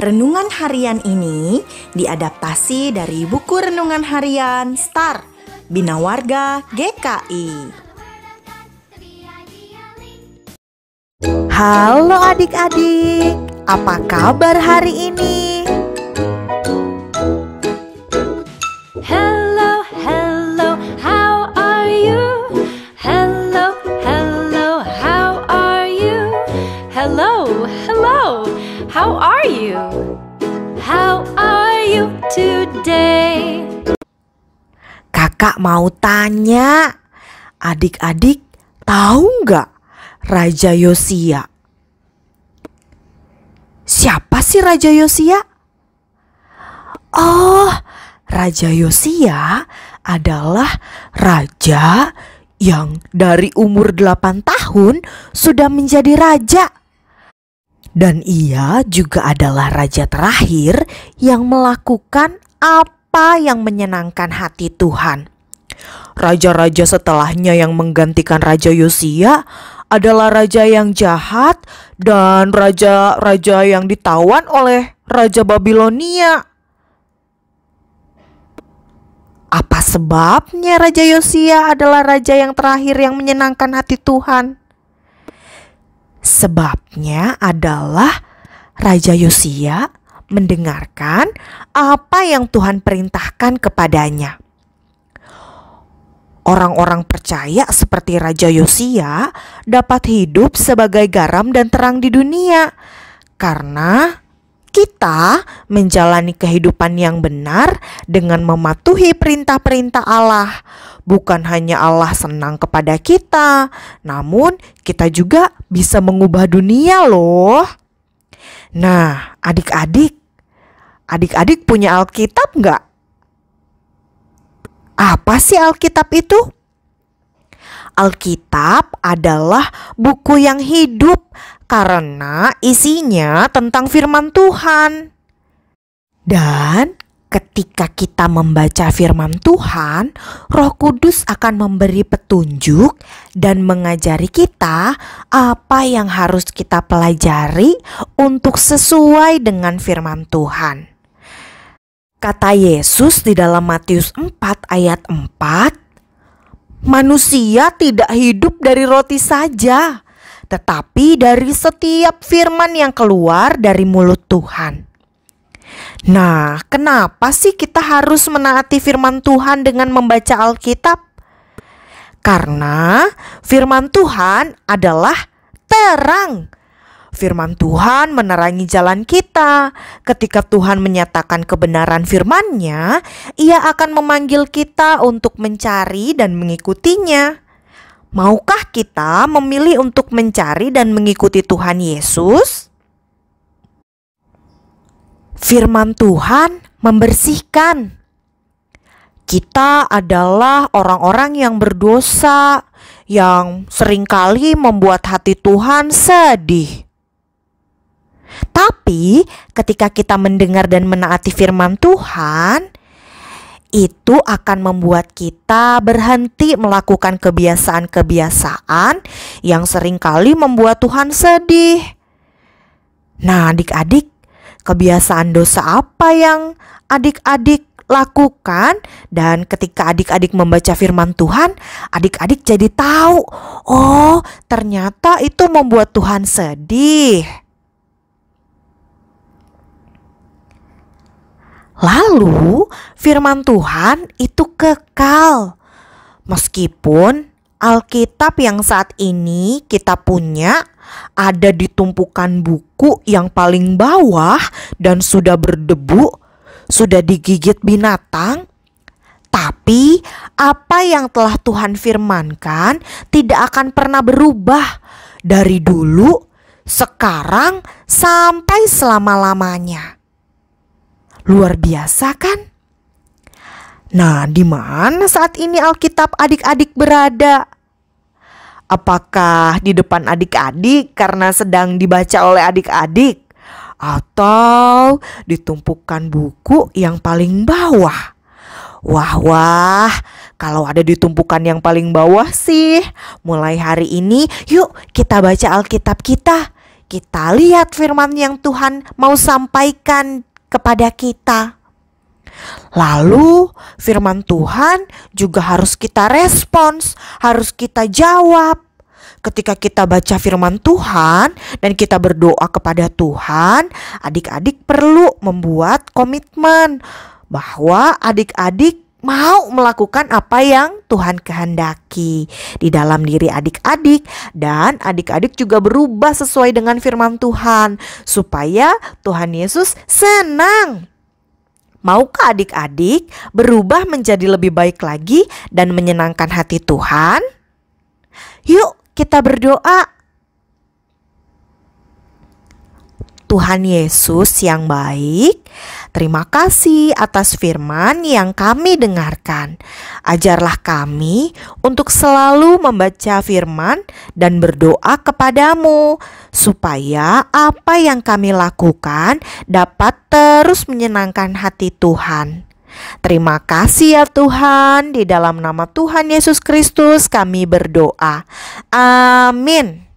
Renungan harian ini diadaptasi dari buku renungan harian Star Bina Warga GKI. Halo adik-adik, apa kabar hari ini? Hello, hello, how are you? How are you today? Kakak mau tanya, adik-adik tahu nggak Raja Yosia? Siapa sih Raja Yosia? Oh, Raja Yosia adalah raja yang dari umur 8 tahun sudah menjadi raja dan ia juga adalah raja terakhir yang melakukan apa yang menyenangkan hati Tuhan. Raja-raja setelahnya yang menggantikan Raja Yosia adalah raja yang jahat dan raja-raja yang ditawan oleh Raja Babilonia. Apa sebabnya Raja Yosia adalah raja yang terakhir yang menyenangkan hati Tuhan? Sebabnya adalah Raja Yosia mendengarkan apa yang Tuhan perintahkan kepadanya. Orang-orang percaya seperti Raja Yosia dapat hidup sebagai garam dan terang di dunia karena kita menjalani kehidupan yang benar dengan mematuhi perintah-perintah Allah. Bukan hanya Allah senang kepada kita, namun kita juga bisa mengubah dunia loh. Nah, adik-adik, adik-adik punya Alkitab nggak? Apa sih Alkitab itu? Alkitab adalah buku yang hidup karena isinya tentang firman Tuhan. Dan ketika kita membaca firman Tuhan, Roh Kudus akan memberi petunjuk dan mengajari kita apa yang harus kita pelajari untuk sesuai dengan firman Tuhan. Kata Yesus di dalam Matius 4 ayat 4, Manusia tidak hidup dari roti saja, tetapi dari setiap firman yang keluar dari mulut Tuhan. Nah, kenapa sih kita harus menaati firman Tuhan dengan membaca Alkitab? Karena firman Tuhan adalah terang Firman Tuhan menerangi jalan kita. Ketika Tuhan menyatakan kebenaran firman-Nya, Ia akan memanggil kita untuk mencari dan mengikutinya. Maukah kita memilih untuk mencari dan mengikuti Tuhan Yesus? Firman Tuhan membersihkan. Kita adalah orang-orang yang berdosa, yang seringkali membuat hati Tuhan sedih. Tapi ketika kita mendengar dan menaati firman Tuhan, itu akan membuat kita berhenti melakukan kebiasaan-kebiasaan yang seringkali membuat Tuhan sedih. Nah, adik-adik, kebiasaan dosa apa yang adik-adik lakukan dan ketika adik-adik membaca firman Tuhan, adik-adik jadi tahu, oh, ternyata itu membuat Tuhan sedih. Lalu, firman Tuhan itu kekal. Meskipun Alkitab yang saat ini kita punya ada di tumpukan buku yang paling bawah dan sudah berdebu, sudah digigit binatang, tapi apa yang telah Tuhan firmankan tidak akan pernah berubah dari dulu, sekarang, sampai selama-lamanya. Luar biasa kan? Nah, di mana saat ini Alkitab adik-adik berada? Apakah di depan adik-adik karena sedang dibaca oleh adik-adik? Atau ditumpukan buku yang paling bawah? Wah, wah, kalau ada ditumpukan yang paling bawah sih. Mulai hari ini, yuk kita baca Alkitab kita. Kita lihat firman yang Tuhan mau sampaikan kepada kita. Lalu, firman Tuhan juga harus kita respons, harus kita jawab. Ketika kita baca firman Tuhan dan kita berdoa kepada Tuhan, adik-adik perlu membuat komitmen bahwa adik-adik mau melakukan apa yang Tuhan kehendaki di dalam diri adik-adik dan adik-adik juga berubah sesuai dengan firman Tuhan supaya Tuhan Yesus senang. Maukah adik-adik berubah menjadi lebih baik lagi dan menyenangkan hati Tuhan? Yuk kita berdoa Tuhan Yesus yang baik, terima kasih atas firman yang kami dengarkan. Ajarlah kami untuk selalu membaca firman dan berdoa kepadamu, supaya apa yang kami lakukan dapat terus menyenangkan hati Tuhan. Terima kasih ya Tuhan, di dalam nama Tuhan Yesus Kristus kami berdoa. Amin.